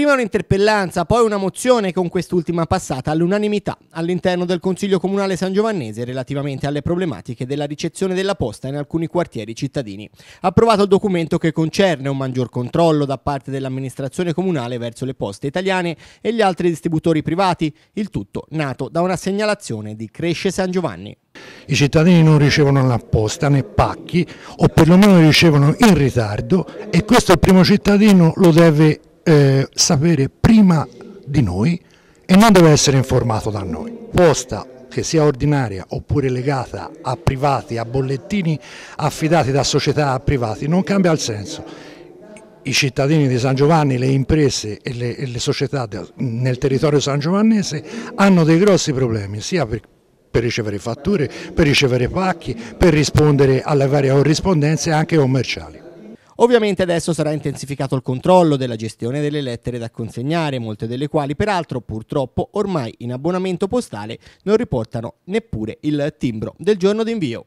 Prima un'interpellanza, poi una mozione con quest'ultima passata all'unanimità all'interno del Consiglio Comunale San Giovannese relativamente alle problematiche della ricezione della posta in alcuni quartieri cittadini. Approvato il documento che concerne un maggior controllo da parte dell'amministrazione comunale verso le poste italiane e gli altri distributori privati, il tutto nato da una segnalazione di Cresce San Giovanni. I cittadini non ricevono la posta né pacchi o perlomeno ricevono in ritardo e questo il primo cittadino lo deve eh, sapere prima di noi e non deve essere informato da noi. Posta che sia ordinaria oppure legata a privati, a bollettini affidati da società a privati, non cambia il senso. I cittadini di San Giovanni, le imprese e le, e le società nel territorio san giovannese hanno dei grossi problemi, sia per, per ricevere fatture, per ricevere pacchi, per rispondere alle varie corrispondenze anche commerciali. Ovviamente adesso sarà intensificato il controllo della gestione delle lettere da consegnare, molte delle quali peraltro purtroppo ormai in abbonamento postale non riportano neppure il timbro del giorno d'invio.